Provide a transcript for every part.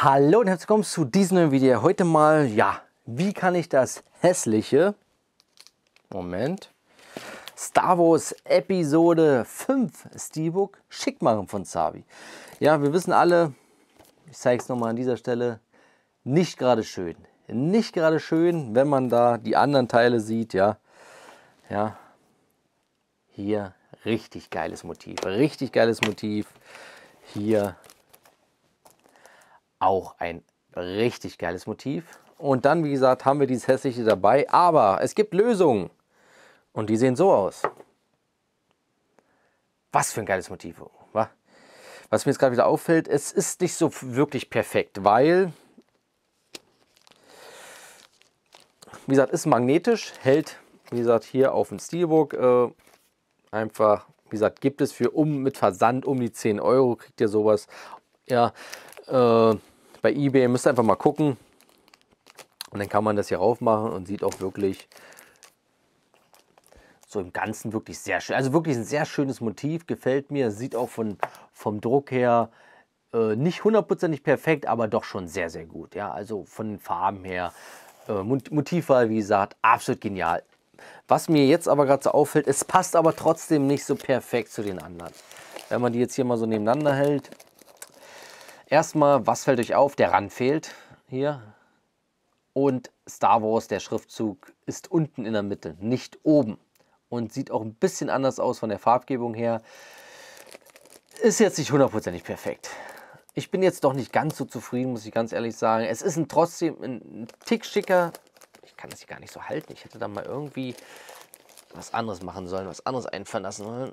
Hallo und herzlich willkommen zu diesem neuen Video. Heute mal, ja, wie kann ich das hässliche, Moment, Star Wars Episode 5 Steelbook schick machen von Zabi. Ja, wir wissen alle, ich zeige es nochmal an dieser Stelle, nicht gerade schön. Nicht gerade schön, wenn man da die anderen Teile sieht, ja. Ja, hier richtig geiles Motiv, richtig geiles Motiv. Hier auch ein richtig geiles Motiv. Und dann, wie gesagt, haben wir dieses hässliche dabei. Aber es gibt Lösungen. Und die sehen so aus. Was für ein geiles Motiv. Was mir jetzt gerade wieder auffällt, es ist nicht so wirklich perfekt, weil, wie gesagt, ist magnetisch, hält, wie gesagt, hier auf dem Steelbook äh, einfach, wie gesagt, gibt es für um mit Versand um die 10 Euro, kriegt ihr sowas. Ja, äh, bei eBay. Ihr müsst einfach mal gucken. Und dann kann man das hier rauf machen und sieht auch wirklich so im Ganzen wirklich sehr schön. Also wirklich ein sehr schönes Motiv, gefällt mir. Sieht auch von, vom Druck her äh, nicht hundertprozentig perfekt, aber doch schon sehr, sehr gut. Ja, also von den Farben her. Äh, Motivwahl, wie gesagt, absolut genial. Was mir jetzt aber gerade so auffällt, es passt aber trotzdem nicht so perfekt zu den anderen. Wenn man die jetzt hier mal so nebeneinander hält, Erstmal, was fällt euch auf? Der Rand fehlt hier. Und Star Wars, der Schriftzug, ist unten in der Mitte, nicht oben. Und sieht auch ein bisschen anders aus von der Farbgebung her. Ist jetzt nicht hundertprozentig perfekt. Ich bin jetzt doch nicht ganz so zufrieden, muss ich ganz ehrlich sagen. Es ist ein trotzdem ein Tick schicker. Ich kann das hier gar nicht so halten. Ich hätte da mal irgendwie was anderes machen sollen, was anderes einfallen lassen sollen.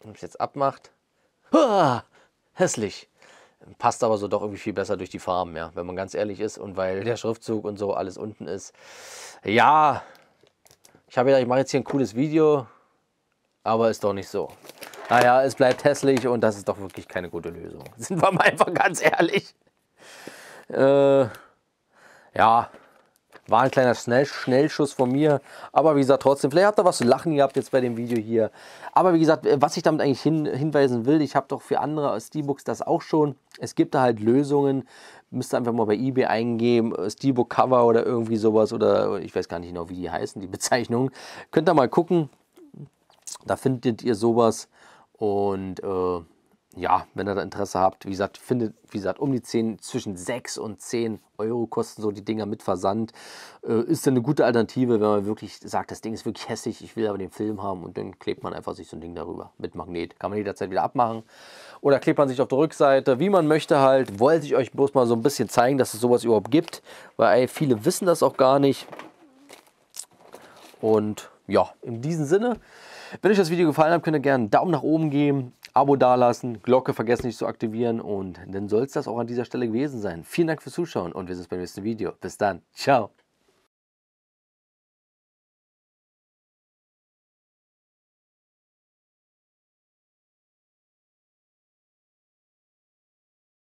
Wenn es jetzt abmacht. Uah, hässlich passt aber so doch irgendwie viel besser durch die Farben, ja, wenn man ganz ehrlich ist und weil der Schriftzug und so alles unten ist. Ja, ich habe ja, ich mache jetzt hier ein cooles Video, aber ist doch nicht so. Naja, es bleibt hässlich und das ist doch wirklich keine gute Lösung. Sind wir mal einfach ganz ehrlich. Äh, ja, war ein kleiner Schnell Schnellschuss von mir. Aber wie gesagt, trotzdem, vielleicht habt ihr was zu lachen gehabt jetzt bei dem Video hier. Aber wie gesagt, was ich damit eigentlich hin, hinweisen will, ich habe doch für andere Steelbooks das auch schon. Es gibt da halt Lösungen. Müsst ihr einfach mal bei eBay eingeben, äh, Steelbook Cover oder irgendwie sowas. Oder ich weiß gar nicht genau, wie die heißen, die Bezeichnungen. Könnt ihr mal gucken. Da findet ihr sowas. Und äh, ja, wenn ihr da Interesse habt, wie gesagt, findet, wie gesagt, um die 10, zwischen 6 und 10 Euro kosten so die Dinger mit Versand. Äh, ist dann eine gute Alternative, wenn man wirklich sagt, das Ding ist wirklich hässlich, ich will aber den Film haben und dann klebt man einfach sich so ein Ding darüber mit Magnet. Kann man jederzeit wieder abmachen. Oder klebt man sich auf der Rückseite, wie man möchte halt. Wollte ich euch bloß mal so ein bisschen zeigen, dass es sowas überhaupt gibt, weil ey, viele wissen das auch gar nicht. Und ja, in diesem Sinne. Wenn euch das Video gefallen hat, könnt ihr gerne einen Daumen nach oben geben, Abo dalassen, Glocke vergessen nicht zu aktivieren und dann soll es das auch an dieser Stelle gewesen sein. Vielen Dank fürs Zuschauen und wir sehen uns beim nächsten Video. Bis dann. Ciao.